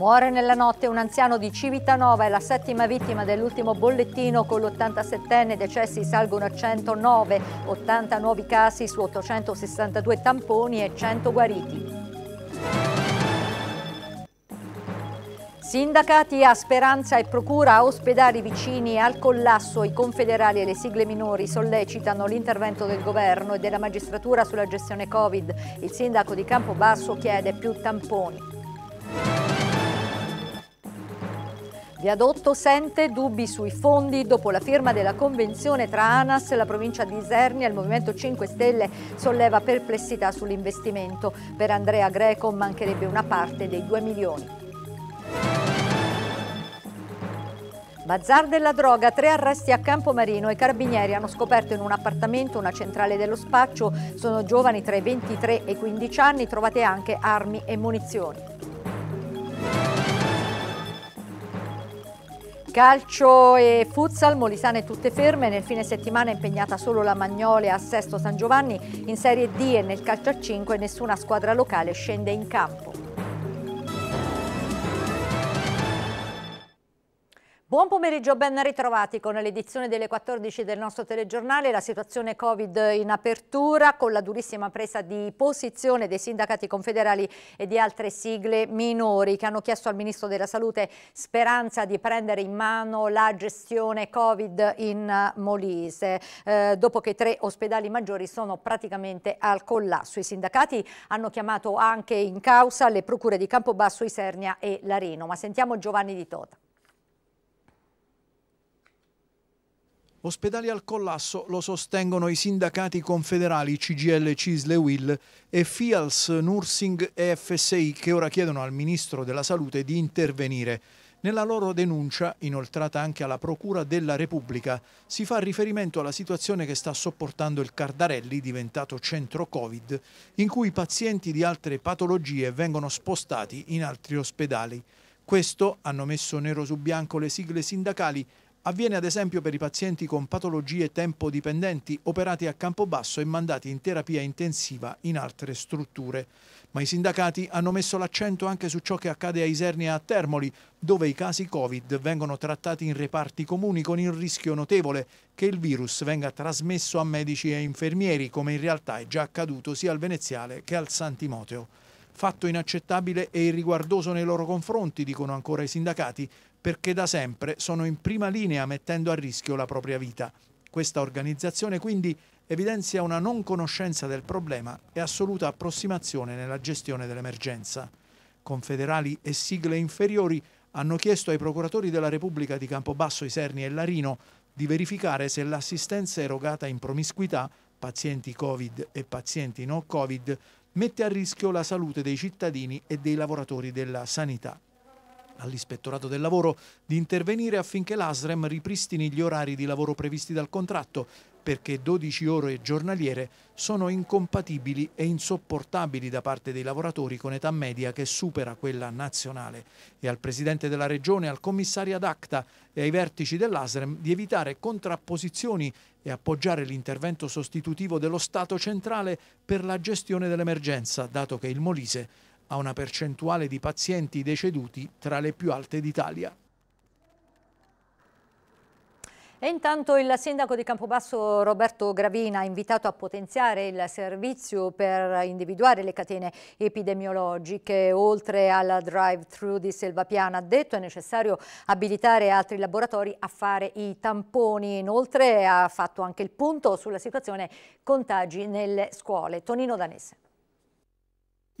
Muore nella notte un anziano di Civitanova, è la settima vittima dell'ultimo bollettino con l'87enne, decessi salgono a 109, 80 nuovi casi su 862 tamponi e 100 guariti. Sindacati a Speranza e Procura a ospedali vicini al collasso, i confederali e le sigle minori sollecitano l'intervento del governo e della magistratura sulla gestione Covid. Il sindaco di Campobasso chiede più tamponi. Viadotto sente dubbi sui fondi dopo la firma della convenzione tra ANAS, la provincia di Isernia il Movimento 5 Stelle solleva perplessità sull'investimento. Per Andrea Greco mancherebbe una parte dei 2 milioni. Bazar della droga, tre arresti a Campomarino. I carabinieri hanno scoperto in un appartamento una centrale dello spaccio. Sono giovani tra i 23 e i 15 anni, trovate anche armi e munizioni. Calcio e futsal, Molisane tutte ferme, nel fine settimana è impegnata solo la Magnole a Sesto San Giovanni, in Serie D e nel calcio a 5 nessuna squadra locale scende in campo. Buon pomeriggio, ben ritrovati con l'edizione delle 14 del nostro telegiornale. La situazione Covid in apertura con la durissima presa di posizione dei sindacati confederali e di altre sigle minori che hanno chiesto al Ministro della Salute Speranza di prendere in mano la gestione Covid in Molise. Eh, dopo che tre ospedali maggiori sono praticamente al collasso. I sindacati hanno chiamato anche in causa le procure di Campobasso, Isernia e Larino. Ma sentiamo Giovanni Di Tota. Ospedali al collasso lo sostengono i sindacati confederali CGL Cisle Will e FIALS Nursing e FSI che ora chiedono al Ministro della Salute di intervenire. Nella loro denuncia, inoltrata anche alla Procura della Repubblica, si fa riferimento alla situazione che sta sopportando il Cardarelli, diventato centro Covid, in cui i pazienti di altre patologie vengono spostati in altri ospedali. Questo, hanno messo nero su bianco le sigle sindacali, Avviene ad esempio per i pazienti con patologie tempo-dipendenti operati a Campobasso e mandati in terapia intensiva in altre strutture. Ma i sindacati hanno messo l'accento anche su ciò che accade a Isernia e a Termoli, dove i casi Covid vengono trattati in reparti comuni con il rischio notevole che il virus venga trasmesso a medici e infermieri, come in realtà è già accaduto sia al Veneziale che al Santimoteo fatto inaccettabile e irriguardoso nei loro confronti, dicono ancora i sindacati, perché da sempre sono in prima linea mettendo a rischio la propria vita. Questa organizzazione quindi evidenzia una non conoscenza del problema e assoluta approssimazione nella gestione dell'emergenza. Confederali e sigle inferiori hanno chiesto ai procuratori della Repubblica di Campobasso, Iserni e Larino di verificare se l'assistenza erogata in promiscuità, pazienti Covid e pazienti no Covid, mette a rischio la salute dei cittadini e dei lavoratori della sanità all'Ispettorato del Lavoro di intervenire affinché l'ASREM ripristini gli orari di lavoro previsti dal contratto perché 12 ore giornaliere sono incompatibili e insopportabili da parte dei lavoratori con età media che supera quella nazionale e al Presidente della Regione, al Commissario ad acta e ai vertici dell'ASREM di evitare contrapposizioni e appoggiare l'intervento sostitutivo dello Stato centrale per la gestione dell'emergenza, dato che il Molise ha una percentuale di pazienti deceduti tra le più alte d'Italia. E intanto il sindaco di Campobasso Roberto Gravina ha invitato a potenziare il servizio per individuare le catene epidemiologiche. Oltre al drive-thru di Selvapiana ha detto è necessario abilitare altri laboratori a fare i tamponi. Inoltre ha fatto anche il punto sulla situazione contagi nelle scuole. Tonino Danese.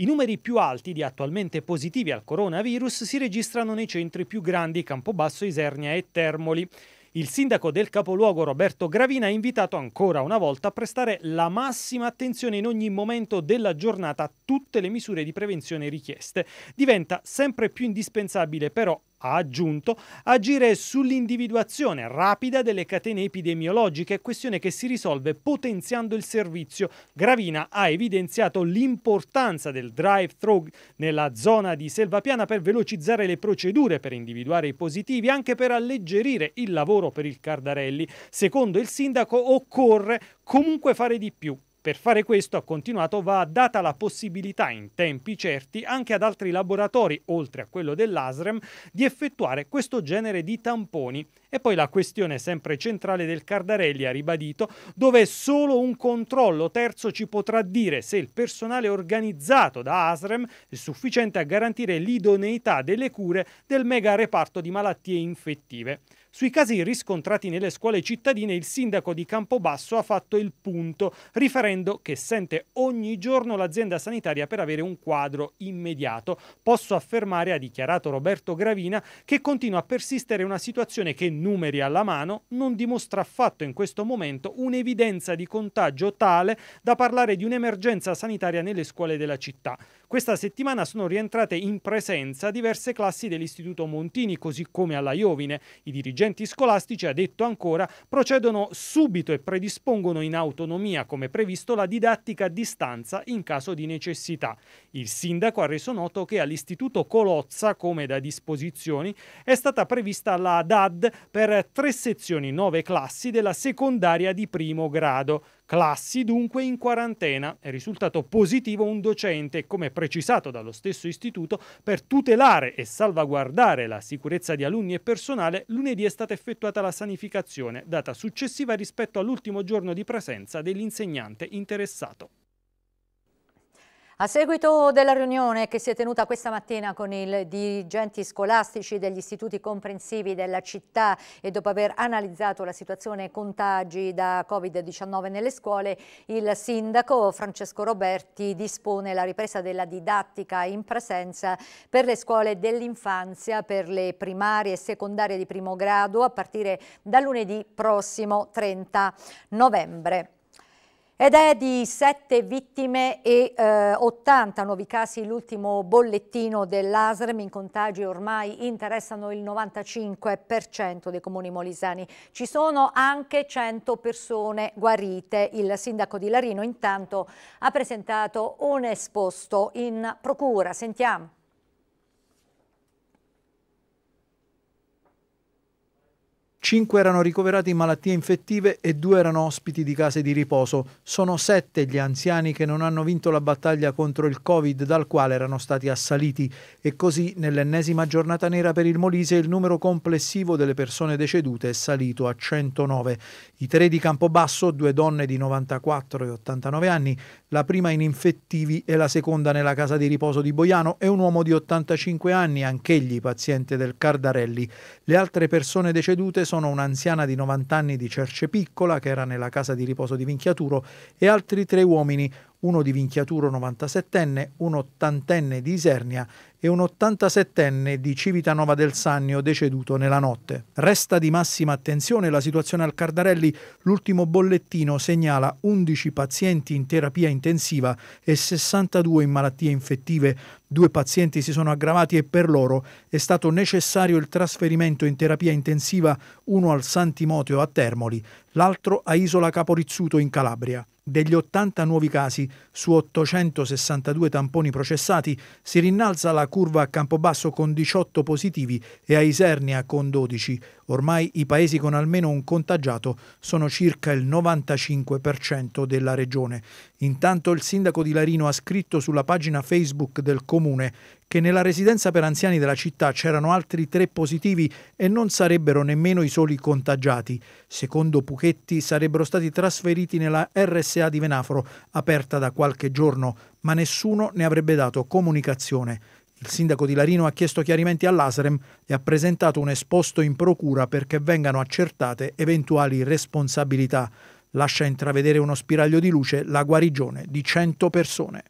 I numeri più alti di attualmente positivi al coronavirus si registrano nei centri più grandi Campobasso, Isernia e Termoli. Il sindaco del capoluogo Roberto Gravina ha invitato ancora una volta a prestare la massima attenzione in ogni momento della giornata a tutte le misure di prevenzione richieste. Diventa sempre più indispensabile però ha aggiunto, agire sull'individuazione rapida delle catene epidemiologiche, questione che si risolve potenziando il servizio. Gravina ha evidenziato l'importanza del drive-thru nella zona di Selvapiana per velocizzare le procedure per individuare i positivi, anche per alleggerire il lavoro per il Cardarelli. Secondo il sindaco occorre comunque fare di più per fare questo, ha continuato, va data la possibilità in tempi certi anche ad altri laboratori, oltre a quello dell'ASREM, di effettuare questo genere di tamponi. E poi la questione sempre centrale del Cardarelli ha ribadito, dove solo un controllo terzo ci potrà dire se il personale organizzato da ASREM è sufficiente a garantire l'idoneità delle cure del mega reparto di malattie infettive. Sui casi riscontrati nelle scuole cittadine il sindaco di Campobasso ha fatto il punto, riferendo che sente ogni giorno l'azienda sanitaria per avere un quadro immediato. Posso affermare, ha dichiarato Roberto Gravina, che continua a persistere una situazione che, numeri alla mano, non dimostra affatto in questo momento un'evidenza di contagio tale da parlare di un'emergenza sanitaria nelle scuole della città. Questa settimana sono rientrate in presenza diverse classi dell'Istituto Montini, così come alla Iovine. I dirigenti scolastici, ha detto ancora, procedono subito e predispongono in autonomia, come previsto, la didattica a distanza in caso di necessità. Il sindaco ha reso noto che all'Istituto Colozza, come da disposizioni, è stata prevista la DAD per tre sezioni, nove classi della secondaria di primo grado. Classi dunque in quarantena. È risultato positivo un docente, come precisato dallo stesso istituto, per tutelare e salvaguardare la sicurezza di alunni e personale, lunedì è stata effettuata la sanificazione, data successiva rispetto all'ultimo giorno di presenza dell'insegnante interessato. A seguito della riunione che si è tenuta questa mattina con i dirigenti scolastici degli istituti comprensivi della città e dopo aver analizzato la situazione contagi da Covid-19 nelle scuole, il sindaco Francesco Roberti dispone la ripresa della didattica in presenza per le scuole dell'infanzia, per le primarie e secondarie di primo grado a partire da lunedì prossimo 30 novembre. Ed è di 7 vittime e eh, 80 nuovi casi l'ultimo bollettino dell'ASREM. In contagi ormai interessano il 95% dei comuni molisani. Ci sono anche 100 persone guarite. Il sindaco di Larino intanto ha presentato un esposto in procura. Sentiamo. 5 erano ricoverati in malattie infettive e 2 erano ospiti di case di riposo. Sono 7 gli anziani che non hanno vinto la battaglia contro il Covid dal quale erano stati assaliti e così nell'ennesima giornata nera per il Molise il numero complessivo delle persone decedute è salito a 109. I tre di Campobasso, due donne di 94 e 89 anni, la prima in infettivi e la seconda nella casa di riposo di Boiano e un uomo di 85 anni, anch'egli paziente del Cardarelli. Le altre persone decedute sono un'anziana di 90 anni di Cerce Piccola, che era nella casa di riposo di Vinchiaturo, e altri tre uomini, uno di Vinchiaturo 97enne, un ottantenne di Isernia e un 87enne di Civitanova del Sannio deceduto nella notte. Resta di massima attenzione la situazione al Cardarelli. L'ultimo bollettino segnala 11 pazienti in terapia intensiva e 62 in malattie infettive. Due pazienti si sono aggravati e per loro è stato necessario il trasferimento in terapia intensiva, uno al San Timoteo a Termoli, l'altro a Isola Caporizzuto in Calabria. Degli 80 nuovi casi su 862 tamponi processati si rinnalza la curva a Campobasso con 18 positivi e a Isernia con 12. Ormai i paesi con almeno un contagiato sono circa il 95% della regione. Intanto il sindaco di Larino ha scritto sulla pagina Facebook del comune che nella residenza per anziani della città c'erano altri tre positivi e non sarebbero nemmeno i soli contagiati. Secondo Puchetti sarebbero stati trasferiti nella RSA di Venafro, aperta da qualche giorno, ma nessuno ne avrebbe dato comunicazione. Il sindaco di Larino ha chiesto chiarimenti all'ASREM e ha presentato un esposto in procura perché vengano accertate eventuali responsabilità. Lascia intravedere uno spiraglio di luce la guarigione di 100 persone.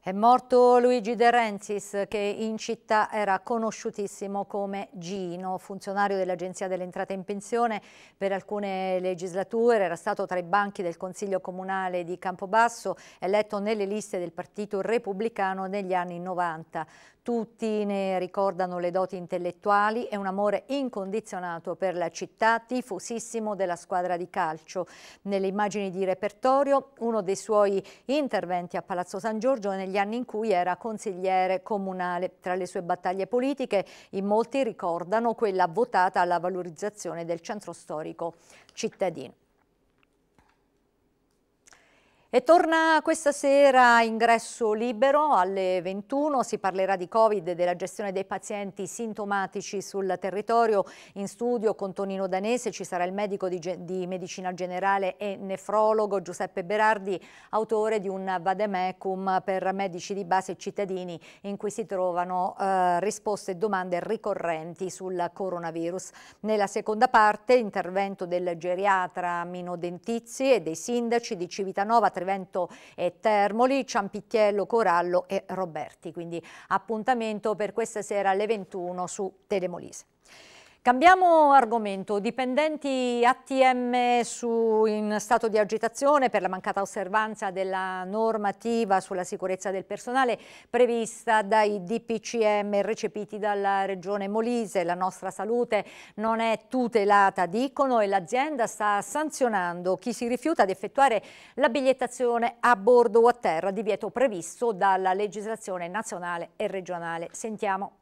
È morto Luigi De Renzis che in città era conosciutissimo come Gino, funzionario dell'Agenzia delle Entrate in Pensione per alcune legislature, era stato tra i banchi del Consiglio Comunale di Campobasso, eletto nelle liste del Partito Repubblicano negli anni 90. Tutti ne ricordano le doti intellettuali e un amore incondizionato per la città, tifosissimo della squadra di calcio. Nelle immagini di repertorio, uno dei suoi interventi a Palazzo San Giorgio negli anni in cui era consigliere comunale. Tra le sue battaglie politiche, in molti ricordano quella votata alla valorizzazione del centro storico cittadino. E torna questa sera ingresso libero alle 21, si parlerà di Covid e della gestione dei pazienti sintomatici sul territorio. In studio con Tonino Danese ci sarà il medico di, di medicina generale e nefrologo Giuseppe Berardi, autore di un vademecum per medici di base e cittadini in cui si trovano eh, risposte e domande ricorrenti sul coronavirus. Nella seconda parte intervento del geriatra Mino Dentizzi e dei sindaci di Civitanova, Trevento e Termoli, Ciampittiello, Corallo e Roberti. Quindi appuntamento per questa sera alle 21 su Telemolise. Cambiamo argomento, dipendenti ATM su, in stato di agitazione per la mancata osservanza della normativa sulla sicurezza del personale prevista dai DPCM recepiti dalla regione Molise. La nostra salute non è tutelata, dicono, e l'azienda sta sanzionando chi si rifiuta di effettuare la bigliettazione a bordo o a terra, divieto previsto dalla legislazione nazionale e regionale. Sentiamo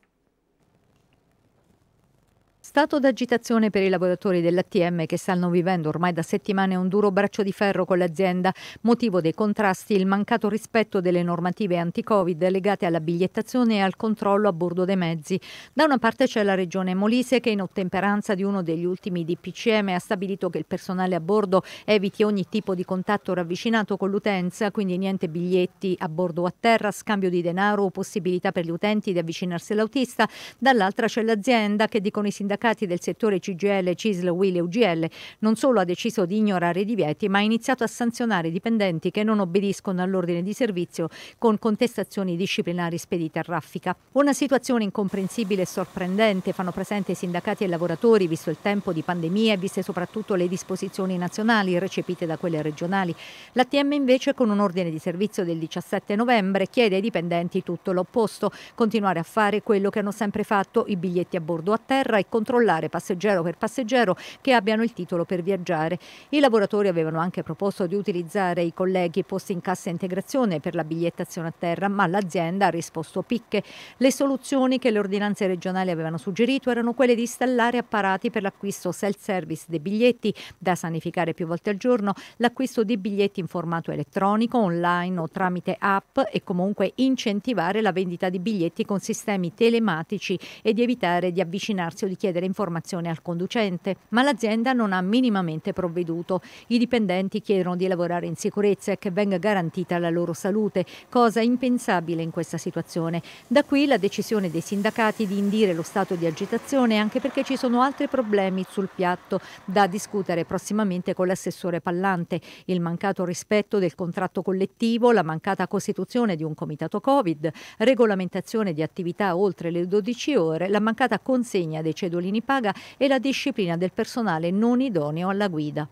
stato d'agitazione per i lavoratori dell'ATM che stanno vivendo ormai da settimane un duro braccio di ferro con l'azienda, motivo dei contrasti il mancato rispetto delle normative anti-Covid legate alla bigliettazione e al controllo a bordo dei mezzi. Da una parte c'è la regione Molise che in ottemperanza di uno degli ultimi DPCM ha stabilito che il personale a bordo eviti ogni tipo di contatto ravvicinato con l'utenza, quindi niente biglietti a bordo o a terra, scambio di denaro o possibilità per gli utenti di avvicinarsi all'autista. Dall'altra c'è l'azienda che dicono i sindacati sindacati del settore CGL, CISL, WIL e UGL non solo ha deciso di ignorare i divieti, ma ha iniziato a sanzionare i dipendenti che non obbediscono all'ordine di servizio con contestazioni disciplinari spedite a raffica. Una situazione incomprensibile e sorprendente fanno presente i sindacati e i lavoratori, visto il tempo di pandemia e viste soprattutto le disposizioni nazionali recepite da quelle regionali. L'ATM invece con un ordine di servizio del 17 novembre chiede ai dipendenti tutto l'opposto, continuare a fare quello che hanno sempre fatto, i biglietti a bordo a terra e controllare controllare passeggero per passeggero che abbiano il titolo per viaggiare. I lavoratori avevano anche proposto di utilizzare i colleghi posti in cassa integrazione per la bigliettazione a terra, ma l'azienda ha risposto picche. Le soluzioni che le ordinanze regionali avevano suggerito erano quelle di installare apparati per l'acquisto self-service dei biglietti, da sanificare più volte al giorno, l'acquisto di biglietti in formato elettronico, online o tramite app e comunque incentivare la vendita di biglietti con sistemi telematici e di evitare di avvicinarsi o di chiedere chiedere informazioni al conducente, ma l'azienda non ha minimamente provveduto. I dipendenti chiedono di lavorare in sicurezza e che venga garantita la loro salute, cosa impensabile in questa situazione. Da qui la decisione dei sindacati di indire lo stato di agitazione anche perché ci sono altri problemi sul piatto da discutere prossimamente con l'assessore Pallante, il mancato rispetto del contratto collettivo, la mancata costituzione di un comitato Covid, regolamentazione di attività oltre le 12 ore, la mancata consegna dei cedoli Paolini Paga e la disciplina del personale non idoneo alla guida.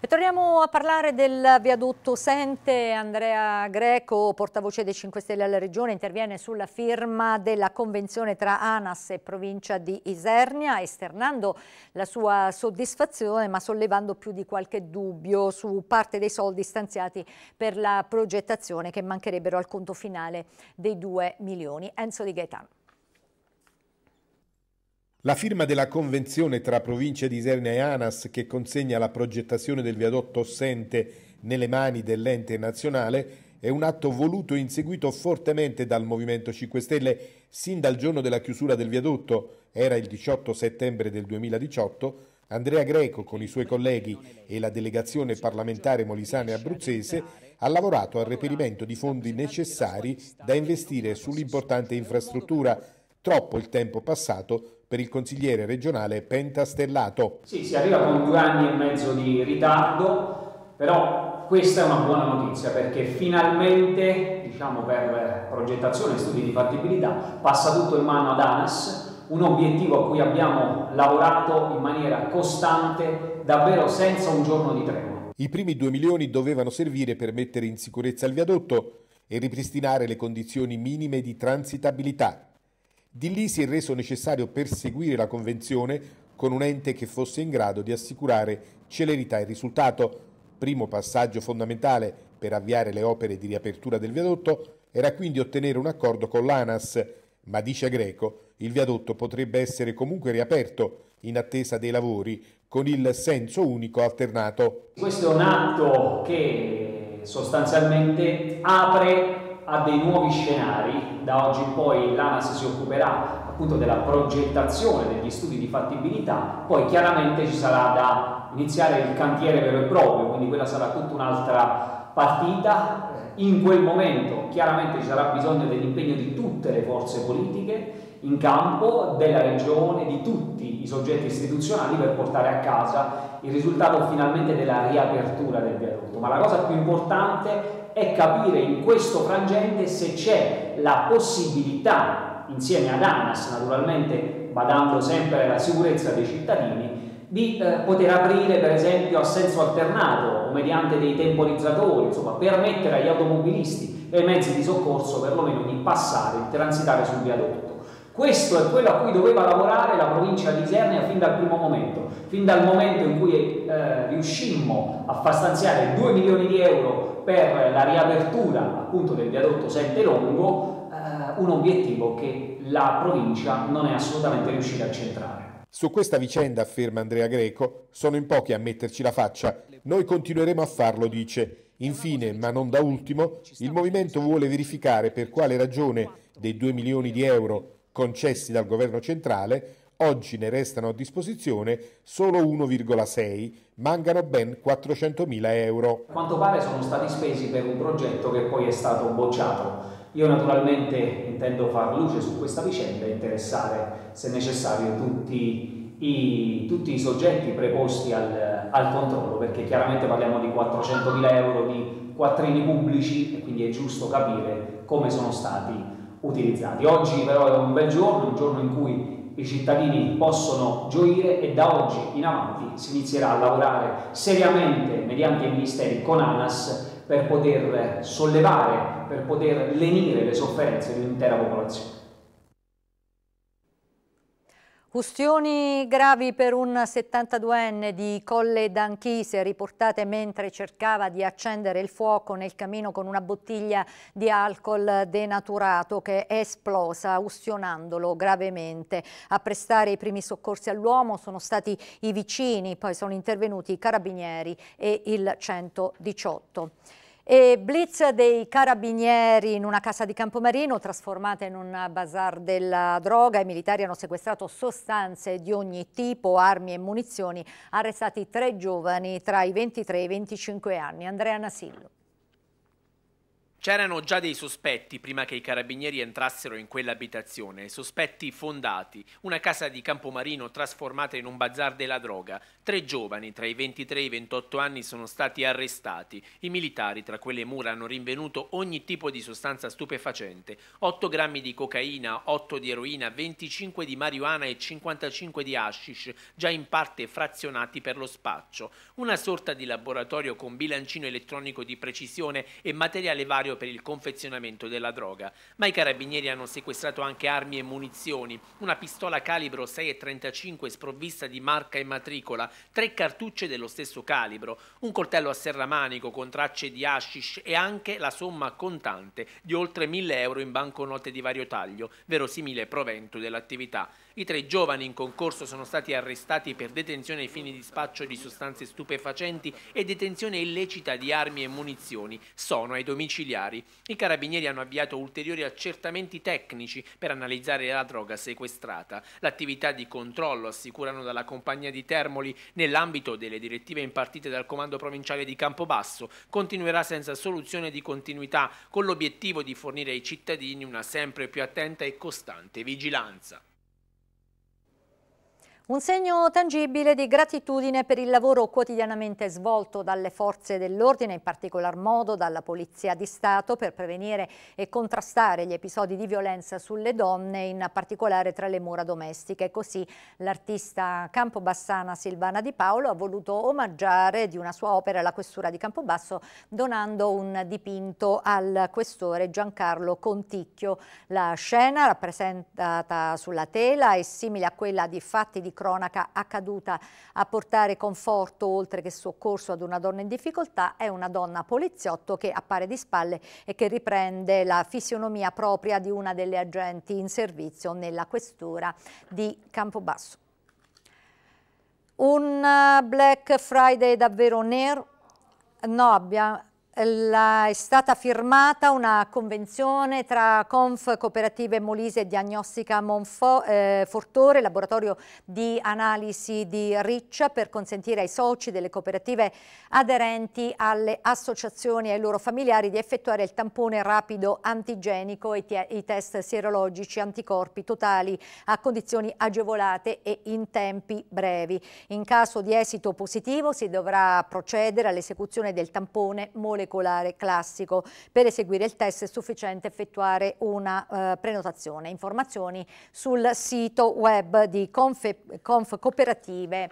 E torniamo a parlare del viadotto Sente. Andrea Greco, portavoce dei 5 Stelle alla Regione, interviene sulla firma della convenzione tra ANAS e provincia di Isernia, esternando la sua soddisfazione ma sollevando più di qualche dubbio su parte dei soldi stanziati per la progettazione che mancherebbero al conto finale dei 2 milioni. Enzo Di Gaetano. La firma della convenzione tra provincia di Isernia e ANAS che consegna la progettazione del viadotto Ossente nelle mani dell'ente nazionale è un atto voluto e inseguito fortemente dal Movimento 5 Stelle sin dal giorno della chiusura del viadotto, era il 18 settembre del 2018, Andrea Greco con i suoi colleghi e la delegazione parlamentare molisana e abruzzese ha lavorato al reperimento di fondi necessari da investire sull'importante infrastruttura. Troppo il tempo passato per il consigliere regionale Pentastellato. Sì, si arriva con due anni e mezzo di ritardo, però questa è una buona notizia perché finalmente, diciamo per progettazione e studi di fattibilità, passa tutto in mano ad ANAS, un obiettivo a cui abbiamo lavorato in maniera costante, davvero senza un giorno di treno. I primi 2 milioni dovevano servire per mettere in sicurezza il viadotto e ripristinare le condizioni minime di transitabilità di lì si è reso necessario perseguire la convenzione con un ente che fosse in grado di assicurare celerità e risultato. Primo passaggio fondamentale per avviare le opere di riapertura del viadotto era quindi ottenere un accordo con l'ANAS, ma dice a Greco il viadotto potrebbe essere comunque riaperto in attesa dei lavori con il senso unico alternato. Questo è un atto che sostanzialmente apre a dei nuovi scenari, da oggi in poi l'ANAS si occuperà appunto della progettazione degli studi di fattibilità, poi chiaramente ci sarà da iniziare il cantiere vero e proprio, quindi quella sarà tutta un'altra partita, in quel momento chiaramente ci sarà bisogno dell'impegno di tutte le forze politiche in campo, della regione, di tutti i soggetti istituzionali per portare a casa il risultato finalmente della riapertura del viadotto. Ma la cosa più importante è capire in questo frangente se c'è la possibilità, insieme ad ANAS naturalmente, badando sempre alla sicurezza dei cittadini, di eh, poter aprire per esempio a senso alternato o mediante dei temporizzatori, insomma permettere agli automobilisti e ai mezzi di soccorso perlomeno di passare, di transitare sul viadotto. Questo è quello a cui doveva lavorare la provincia di Isernia fin dal primo momento, fin dal momento in cui eh, riuscimmo a far stanziare 2 milioni di euro per la riapertura appunto del viadotto 7 Longo, eh, un obiettivo che la provincia non è assolutamente riuscita a centrare. Su questa vicenda, afferma Andrea Greco, sono in pochi a metterci la faccia. Noi continueremo a farlo, dice. Infine, ma non da ultimo, il movimento vuole verificare per quale ragione dei 2 milioni di euro concessi dal governo centrale, oggi ne restano a disposizione solo 1,6, mancano ben 400.000 euro. A quanto pare sono stati spesi per un progetto che poi è stato bocciato. Io naturalmente intendo far luce su questa vicenda e interessare, se necessario, tutti i, tutti i soggetti preposti al, al, controllo, perché chiaramente parliamo di 400.000 euro di quattrini pubblici e quindi è giusto capire come sono stati utilizzati. Oggi però è un bel giorno, un giorno in cui i cittadini possono gioire e da oggi in avanti si inizierà a lavorare seriamente mediante i ministeri con ANAS per poter sollevare, per poter lenire le sofferenze di un'intera popolazione. Ustioni gravi per un 72enne di Colle d'Anchise riportate mentre cercava di accendere il fuoco nel camino con una bottiglia di alcol denaturato che è esplosa ustionandolo gravemente. A prestare i primi soccorsi all'uomo sono stati i vicini, poi sono intervenuti i carabinieri e il 118. E blitz dei carabinieri in una casa di Campomarino trasformata in un bazar della droga. I militari hanno sequestrato sostanze di ogni tipo, armi e munizioni, arrestati tre giovani tra i 23 e i 25 anni. Andrea Nasillo. C'erano già dei sospetti prima che i carabinieri entrassero in quell'abitazione, sospetti fondati, una casa di Campomarino trasformata in un bazar della droga. Tre giovani tra i 23 e i 28 anni sono stati arrestati. I militari tra quelle mura hanno rinvenuto ogni tipo di sostanza stupefacente, 8 grammi di cocaina, 8 di eroina, 25 di marijuana e 55 di hashish, già in parte frazionati per lo spaccio. Una sorta di laboratorio con bilancino elettronico di precisione e materiale vario necessario per il confezionamento della droga. Ma i carabinieri hanno sequestrato anche armi e munizioni, una pistola calibro 6,35 sprovvista di marca e matricola, tre cartucce dello stesso calibro, un coltello a serramanico con tracce di hashish e anche la somma contante di oltre 1000 euro in banconote di vario taglio, verosimile provento dell'attività. I tre giovani in concorso sono stati arrestati per detenzione ai fini di spaccio di sostanze stupefacenti e detenzione illecita di armi e munizioni. Sono ai domiciliari. I carabinieri hanno avviato ulteriori accertamenti tecnici per analizzare la droga sequestrata. L'attività di controllo assicurano dalla compagnia di Termoli nell'ambito delle direttive impartite dal comando provinciale di Campobasso continuerà senza soluzione di continuità con l'obiettivo di fornire ai cittadini una sempre più attenta e costante vigilanza. Un segno tangibile di gratitudine per il lavoro quotidianamente svolto dalle forze dell'ordine, in particolar modo dalla Polizia di Stato, per prevenire e contrastare gli episodi di violenza sulle donne, in particolare tra le mura domestiche. Così l'artista campobassana Silvana Di Paolo ha voluto omaggiare di una sua opera la questura di Campobasso donando un dipinto al questore Giancarlo Conticchio. La scena rappresentata sulla tela è simile a quella di fatti di cronaca accaduta. A portare conforto oltre che soccorso ad una donna in difficoltà è una donna poliziotto che appare di spalle e che riprende la fisionomia propria di una delle agenti in servizio nella questura di Campobasso. Un eh, Black Friday davvero nero? No, abbiamo la, è stata firmata una convenzione tra Conf Cooperative Molise e Diagnostica Monfo, eh, Fortore, laboratorio di analisi di Riccia, per consentire ai soci delle cooperative aderenti alle associazioni e ai loro familiari di effettuare il tampone rapido antigenico e i test sierologici anticorpi totali a condizioni agevolate e in tempi brevi. In caso di esito positivo si dovrà procedere all'esecuzione del tampone molecolare curriculare classico. Per eseguire il test è sufficiente effettuare una eh, prenotazione. Informazioni sul sito web di Confe, Conf Cooperative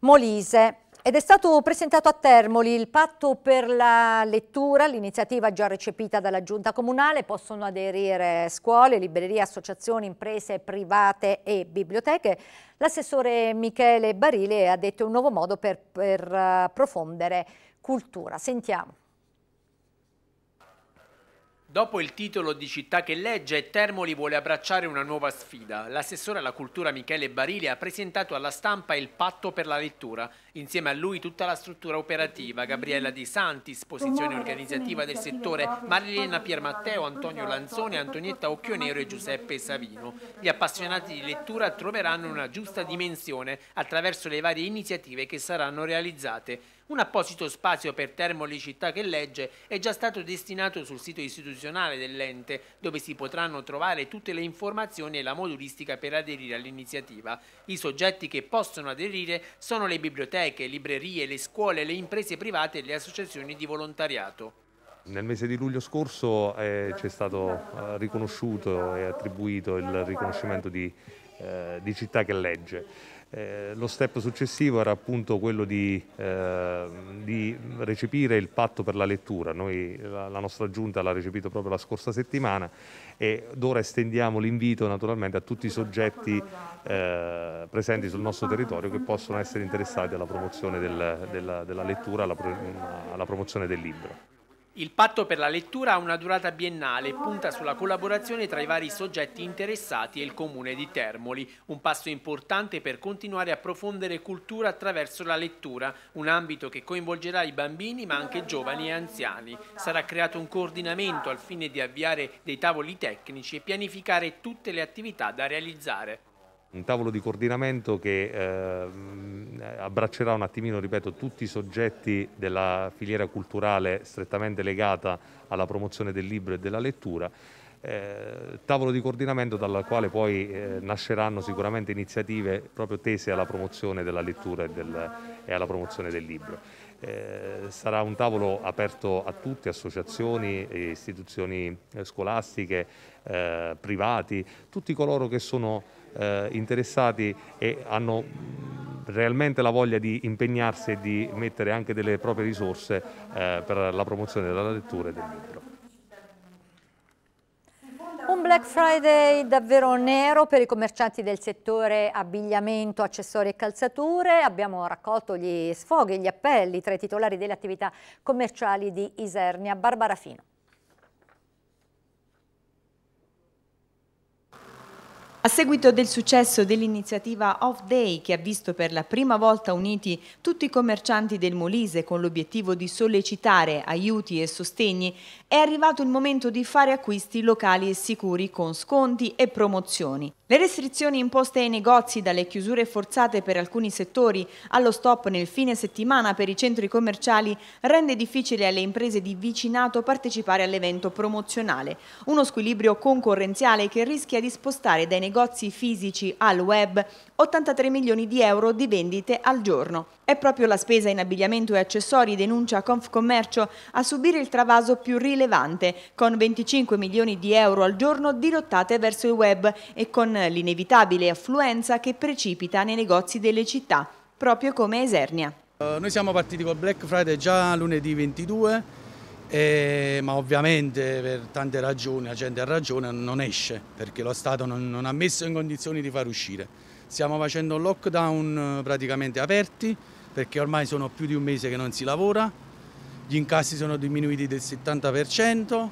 Molise. Ed è stato presentato a Termoli il patto per la lettura, l'iniziativa già recepita dalla giunta comunale, possono aderire scuole, librerie, associazioni, imprese private e biblioteche. L'assessore Michele Barile ha detto un nuovo modo per, per uh, profondere cultura. Sentiamo. Dopo il titolo di città che legge, Termoli vuole abbracciare una nuova sfida. L'assessore alla cultura Michele Barili ha presentato alla stampa il patto per la lettura. Insieme a lui tutta la struttura operativa, Gabriella Di Santis, posizione organizzativa del settore, Marilena Piermatteo, Antonio Lanzone, Antonietta Occhionero e Giuseppe Savino. Gli appassionati di lettura troveranno una giusta dimensione attraverso le varie iniziative che saranno realizzate. Un apposito spazio per Città che legge è già stato destinato sul sito istituzionale dell'ente, dove si potranno trovare tutte le informazioni e la modulistica per aderire all'iniziativa. I soggetti che possono aderire sono le biblioteche, librerie, le scuole, le imprese private e le associazioni di volontariato. Nel mese di luglio scorso eh, ci è stato eh, riconosciuto e attribuito il riconoscimento di, eh, di città che legge. Eh, lo step successivo era appunto quello di, eh, di, recepire il patto per la lettura. Noi, la, la, nostra giunta l'ha recepito proprio la scorsa settimana e ora estendiamo l'invito naturalmente a tutti i soggetti eh, presenti sul nostro territorio che possono essere interessati alla promozione del, della, della, lettura, alla, alla promozione del libro. Il patto per la lettura ha una durata biennale e punta sulla collaborazione tra i vari soggetti interessati e il comune di Termoli, un passo importante per continuare a approfondire cultura attraverso la lettura, un ambito che coinvolgerà i bambini ma anche giovani e anziani. Sarà creato un coordinamento al fine di avviare dei tavoli tecnici e pianificare tutte le attività da realizzare un tavolo di coordinamento che eh, abbraccerà un attimino, ripeto, tutti i soggetti della filiera culturale strettamente legata alla promozione del libro e della lettura. Eh, tavolo di coordinamento dal quale poi eh, nasceranno sicuramente iniziative proprio tese alla promozione della lettura e, del, e alla promozione del libro. Eh, sarà un tavolo aperto a tutti, associazioni, eh, istituzioni eh, scolastiche, privati, tutti coloro che sono interessati e hanno mm, realmente la voglia di impegnarsi e di mettere anche delle proprie risorse per la promozione della lettura e del libro. Black Friday davvero nero per i commercianti del settore abbigliamento, accessori e calzature. Abbiamo raccolto gli sfoghi e gli appelli tra i titolari delle attività commerciali di Isernia. Barbara Fino. A seguito del successo dell'iniziativa Off Day, che ha visto per la prima volta uniti tutti i commercianti del Molise con l'obiettivo di sollecitare aiuti e sostegni, è arrivato il momento di fare acquisti locali e sicuri con sconti e promozioni. Le restrizioni imposte ai negozi dalle chiusure forzate per alcuni settori allo stop nel fine settimana per i centri commerciali rende difficile alle imprese di vicinato partecipare all'evento promozionale, uno squilibrio concorrenziale che rischia di spostare dai negozi fisici al web 83 milioni di euro di vendite al giorno. È proprio la spesa in abbigliamento e accessori, denuncia Confcommercio, a subire il travaso più rilevante, con 25 milioni di euro al giorno dirottate verso il web e con l'inevitabile affluenza che precipita nei negozi delle città, proprio come Esernia. Eh, noi siamo partiti col Black Friday già lunedì 22, eh, ma ovviamente per tante ragioni, la gente ha ragione, non esce perché lo Stato non, non ha messo in condizioni di far uscire. Stiamo facendo un lockdown eh, praticamente aperti, perché ormai sono più di un mese che non si lavora, gli incassi sono diminuiti del 70%,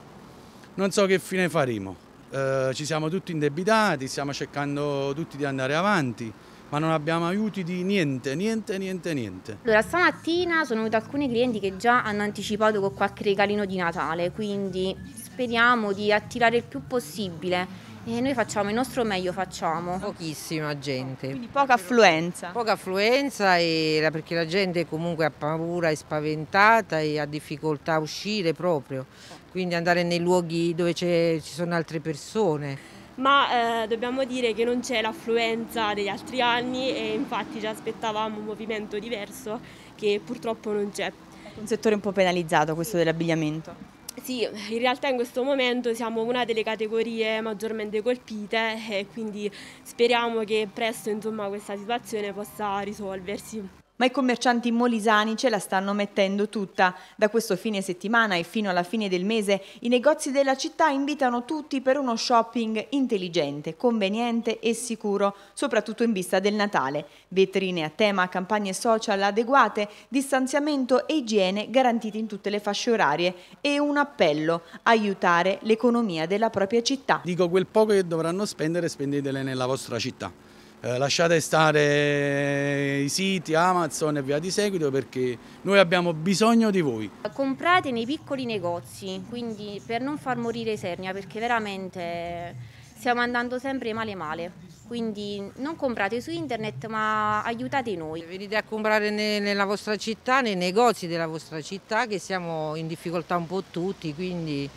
non so che fine faremo. Eh, ci siamo tutti indebitati, stiamo cercando tutti di andare avanti, ma non abbiamo aiuti di niente, niente, niente, niente. Allora, stamattina sono venuti alcuni clienti che già hanno anticipato con qualche regalino di Natale, quindi speriamo di attirare il più possibile e noi facciamo il nostro meglio, facciamo. Pochissima gente. Quindi poca affluenza. Poca affluenza e, perché la gente comunque ha paura, è spaventata e ha difficoltà a uscire proprio. Quindi andare nei luoghi dove ci sono altre persone ma eh, dobbiamo dire che non c'è l'affluenza degli altri anni e infatti ci aspettavamo un movimento diverso che purtroppo non c'è. Un settore un po' penalizzato questo dell'abbigliamento. Sì, in realtà in questo momento siamo una delle categorie maggiormente colpite e quindi speriamo che presto insomma, questa situazione possa risolversi ma i commercianti molisani ce la stanno mettendo tutta. Da questo fine settimana e fino alla fine del mese i negozi della città invitano tutti per uno shopping intelligente, conveniente e sicuro, soprattutto in vista del Natale. Vetrine a tema, campagne social adeguate, distanziamento e igiene garantiti in tutte le fasce orarie e un appello, aiutare l'economia della propria città. Dico quel poco che dovranno spendere, spendetele nella vostra città. Eh, lasciate stare i siti, Amazon e via di seguito perché noi abbiamo bisogno di voi. Comprate nei piccoli negozi, quindi per non far morire Sernia perché veramente stiamo andando sempre male male. Quindi non comprate su internet ma aiutate noi. Venite a comprare nella vostra città, nei negozi della vostra città che siamo in difficoltà un po' tutti, quindi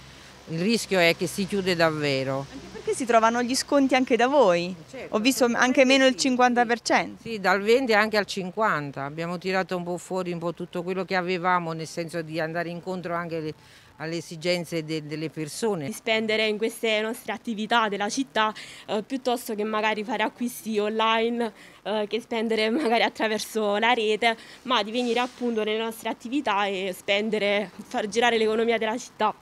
il rischio è che si chiude davvero. Anche perché si trovano gli sconti anche da voi? Certo, Ho visto anche meno del 50%. Sì, dal 20 anche al 50%. Abbiamo tirato un po' fuori un po' tutto quello che avevamo, nel senso di andare incontro anche alle, alle esigenze de, delle persone. Di spendere in queste nostre attività della città eh, piuttosto che magari fare acquisti online, eh, che spendere magari attraverso la rete, ma di venire appunto nelle nostre attività e spendere, far girare l'economia della città.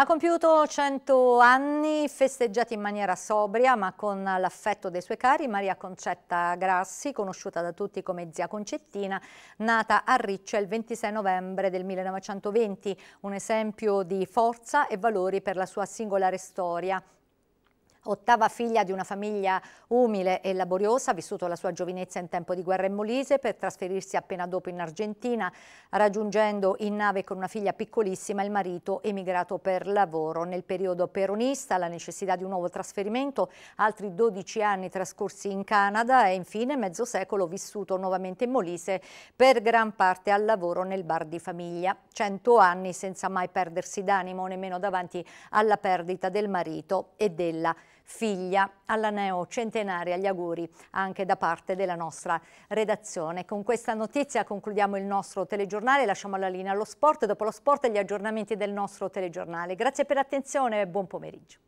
Ha compiuto 100 anni, festeggiati in maniera sobria ma con l'affetto dei suoi cari, Maria Concetta Grassi, conosciuta da tutti come zia Concettina, nata a Riccia il 26 novembre del 1920, un esempio di forza e valori per la sua singolare storia Ottava figlia di una famiglia umile e laboriosa, ha vissuto la sua giovinezza in tempo di guerra in Molise per trasferirsi appena dopo in Argentina, raggiungendo in nave con una figlia piccolissima il marito emigrato per lavoro. Nel periodo peronista, la necessità di un nuovo trasferimento, altri 12 anni trascorsi in Canada e infine mezzo secolo vissuto nuovamente in Molise per gran parte al lavoro nel bar di famiglia. 100 anni senza mai perdersi d'animo nemmeno davanti alla perdita del marito e della figlia alla neocentenaria. Gli auguri anche da parte della nostra redazione. Con questa notizia concludiamo il nostro telegiornale, lasciamo la linea allo sport, dopo lo sport gli aggiornamenti del nostro telegiornale. Grazie per l'attenzione e buon pomeriggio.